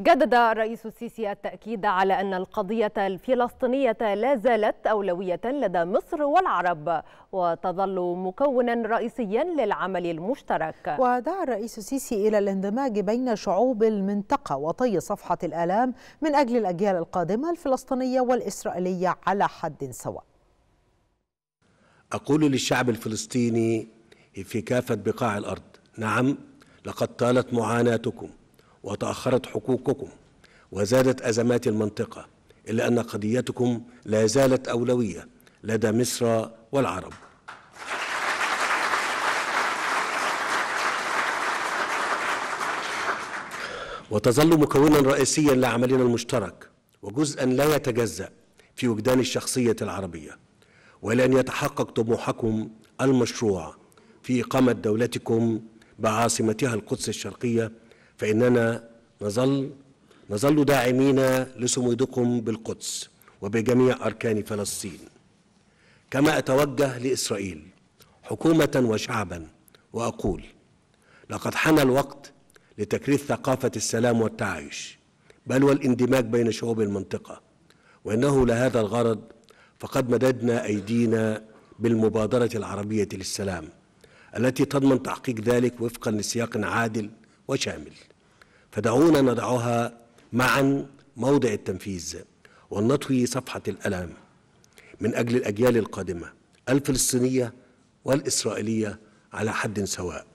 جدد الرئيس السيسي التأكيد على أن القضية الفلسطينية لا زالت أولوية لدى مصر والعرب وتظل مكونا رئيسيا للعمل المشترك ودعا الرئيس السيسي إلى الاندماج بين شعوب المنطقة وطي صفحة الآلام من أجل الأجيال القادمة الفلسطينية والإسرائيلية على حد سواء أقول للشعب الفلسطيني في كافة بقاع الأرض نعم لقد طالت معاناتكم وتأخرت حقوقكم وزادت أزمات المنطقة إلا أن قضيتكم لا زالت أولوية لدى مصر والعرب وتظل مكونا رئيسيا لعملنا المشترك وجزءا لا يتجزأ في وجدان الشخصية العربية وإلى أن يتحقق طموحكم المشروع في إقامة دولتكم بعاصمتها القدس الشرقية فإننا نظل نظل داعمين لصمودكم بالقدس وبجميع أركان فلسطين كما أتوجه لإسرائيل حكومة وشعبا وأقول لقد حان الوقت لتكريس ثقافة السلام والتعايش بل والاندماج بين شعوب المنطقة وإنه لهذا الغرض فقد مددنا أيدينا بالمبادرة العربية للسلام التي تضمن تحقيق ذلك وفقا لسياق عادل وشامل فدعونا نضعها معا موضع التنفيذ ولنطوي صفحة الألم من أجل الأجيال القادمة الفلسطينية والإسرائيلية على حد سواء